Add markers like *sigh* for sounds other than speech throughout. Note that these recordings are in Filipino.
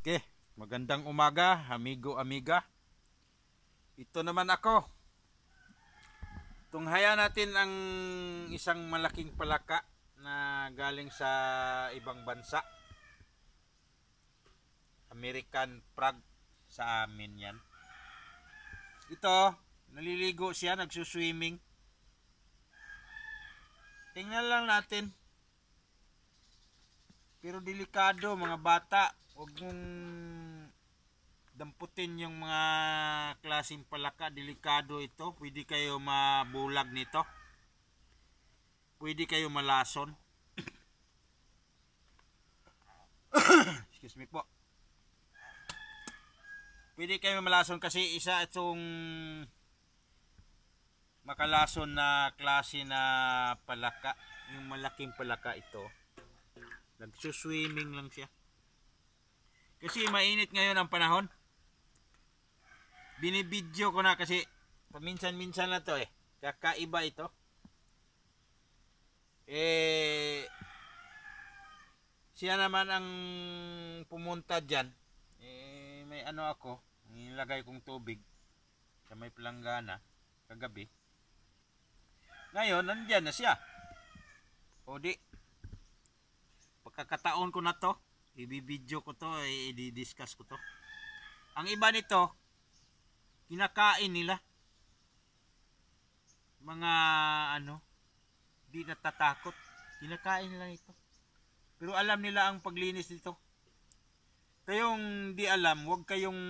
Okay, magandang umaga, amigo, amiga. Ito naman ako. Tunghaya natin ang isang malaking palaka na galing sa ibang bansa. American frog sa amin yan. Ito, naliligo siya, nagsuswimming. Tingnan lang natin. Pero delikado mga bata huwag mong damputin yung mga klaseng palaka delikado ito pwede kayo mabulag nito pwede kayo malason *coughs* excuse me po pwede kayo malason kasi isa itong makalason na klase na palaka yung malaking palaka ito nagsuswimming lang siya kasi mainit ngayon ang panahon. Binibidyo ko na kasi paminsan-minsan na to eh. Kakaiba ito. Eh, siya naman ang pumunta dyan. Eh, may ano ako. Nilagay kong tubig sa may planggana kagabi. Ngayon, nandyan na siya. O di, pagkakataon ko na to, ibibidyo ko to, eh, i-discuss ko to. Ang iba nito, kinakain nila. Mga ano, di natatakot. Kinakain nila ito. Pero alam nila ang paglinis nito. Kayong di alam, huwag kayong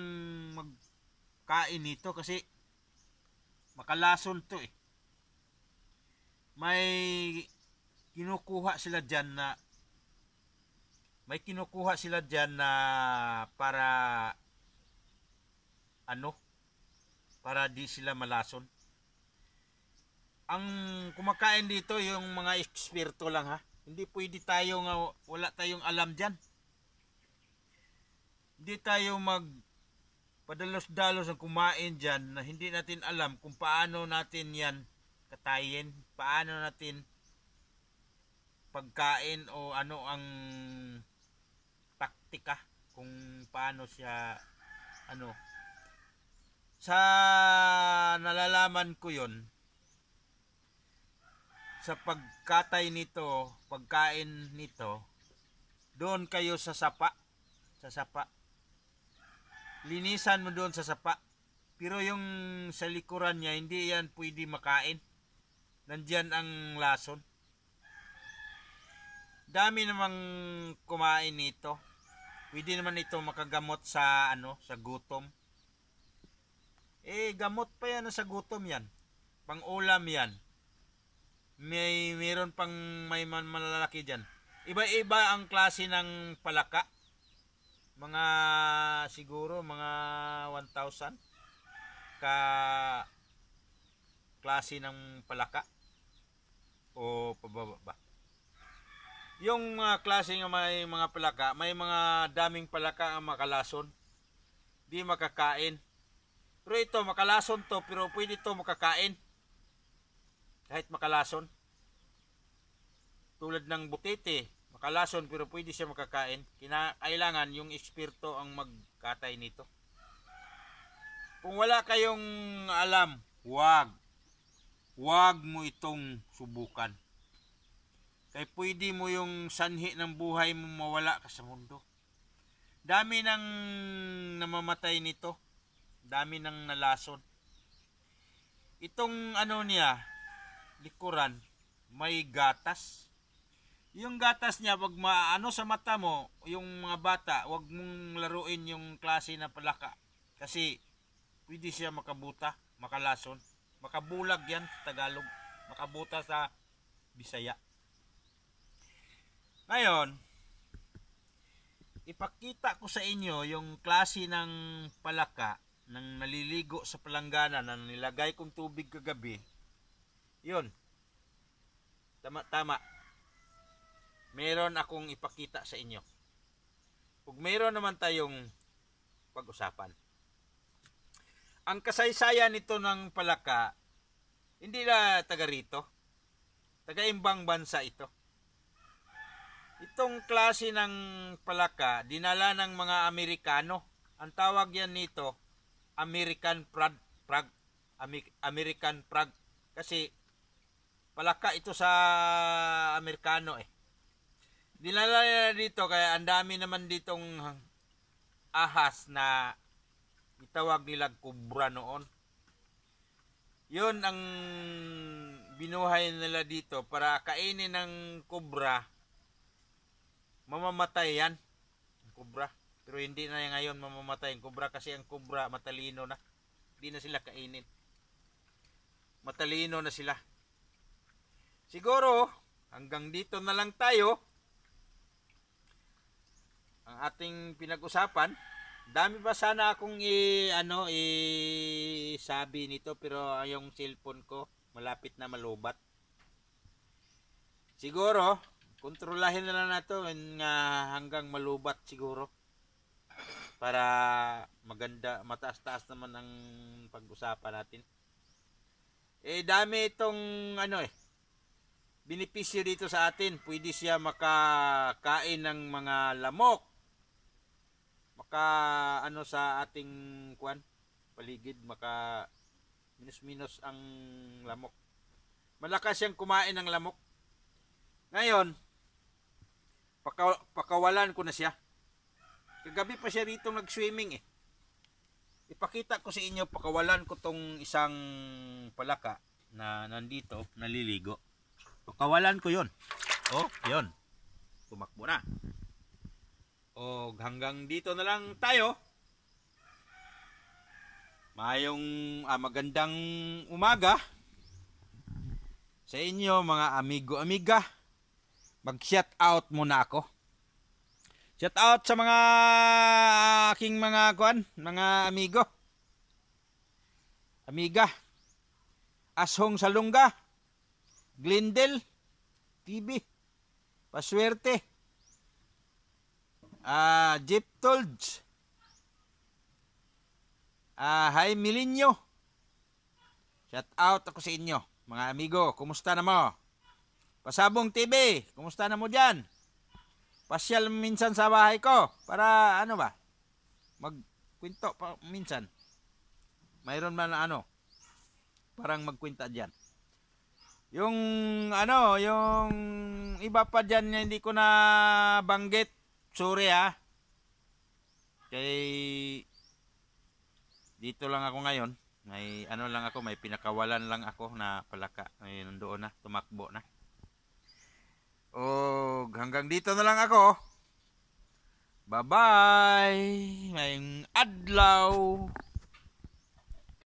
magkain nito kasi makalason to eh. May kinukuha sila dyan na may kinukuha sila diyan na para ano para di sila malason ang kumakain dito yung mga eksperto lang ha hindi pwede tayo nga wala tayong alam diyan hindi tayo mag padalos-dalos ang kumain diyan na hindi natin alam kung paano natin yan katayin paano natin pagkain o ano ang taktika kung paano siya ano sa nalalaman ko yon sa pagkatay nito pagkain nito doon kayo sa sapa sa sapa linisan mo doon sa sapa pero yung sa likuran niya hindi yan pwede makain nandiyan ang lason dami namang kumain nito Pwede naman ito makagamot sa ano, sa gutom. Eh gamot pa 'yan sa gutom 'yan. Pang-ulam 'yan. May meron pang may malalaki diyan. Iba-iba ang klase ng palaka. Mga siguro mga 1,000 ka klase ng palaka o pababa yung mga klase ng may mga palaka, may mga daming palaka ang makalason. Di makakain. Pero ito, makalason to, pero pwede to makakain. Kahit makalason. Tulad ng butete, makalason pero pwede siya makakain. Kinakailangan yung eksperto ang magkatay nito. Kung wala kayong alam, wag. Wag mo itong subukan. Kay pwede mo yung sanhi ng buhay mo mawala ka sa mundo. Dami nang namamatay nito. Dami nang nalason. Itong ano niya, likuran, may gatas. Yung gatas niya, wag maano sa mata mo, yung mga bata, wag mong laruin yung klase na palaka. Kasi, pwede siya makabuta, makalason, makabulag yan sa Tagalog, makabuta sa Bisaya. Ngayon, ipakita ko sa inyo yung klase ng palaka ng naliligo sa palanggana na nilagay kong tubig kagabi. Yun. Tama, tama. Meron akong ipakita sa inyo. Kung meron naman tayong pag-usapan. Ang kasaysayan nito ng palaka, hindi na taga rito. Taga imbang bansa ito. Itong klase ng palaka, dinala ng mga Amerikano. Ang tawag yan nito, American Prag. Prag American Prag. Kasi palaka ito sa Amerikano eh. Dinala nila dito kaya ang dami naman ditong ahas na itawag nilang kubra noon. Yun ang binuhay nila dito para kainin ng kubra mamamatay yan ang kubra pero hindi na yan ngayon mamamatay ang kubra kasi ang kubra matalino na hindi na sila kainin matalino na sila siguro hanggang dito na lang tayo ang ating pinag-usapan dami pa sana akong i ano i sabi nito pero yung cellphone ko malapit na malubat siguro kontrolahin na lang nato nga hanggang malubat siguro para maganda mataas-taas naman ang pag-usapan natin eh dami itong ano eh benepisyo dito sa atin pwede siya makakain ng mga lamok maka ano sa ating kuan paligid maka minus minus ang lamok malakas siyang kumain ng lamok ngayon Paka, pakawalan ko na siya. Kagabi pa siya rito nag-swimming eh. Ipakita ko sa inyo, pakawalan ko tong isang palaka na nandito, naliligo. Pakawalan ko yon Oh, yon Tumakbo na. O hanggang dito na lang tayo. Mayong ah, magandang umaga sa inyo mga amigo-amiga mag-shout out muna ako. Shout out sa mga aking mga kuan, mga amigo. Amiga. Ashong Salunga. Glindel. TV. Paswerte. Ah, uh, Jeep Tolds. Ah, uh, Hi Milinyo. Shout out ako sa inyo, mga amigo. Kumusta na mo? Pasabong TV, kumusta na mo dyan? Pasyal minsan sa bahay ko para ano ba? Magkwento pa minsan. Mayroon man ano, parang magkwenta dyan. Yung ano, yung iba pa dyan na hindi ko na banggit. Sorry ha. Kay dito lang ako ngayon. May ano lang ako, may pinakawalan lang ako na palaka. Ay nandoon na, tumakbo na. O oh, hanggang dito na lang ako. Bye-bye. Ngayong adlaw.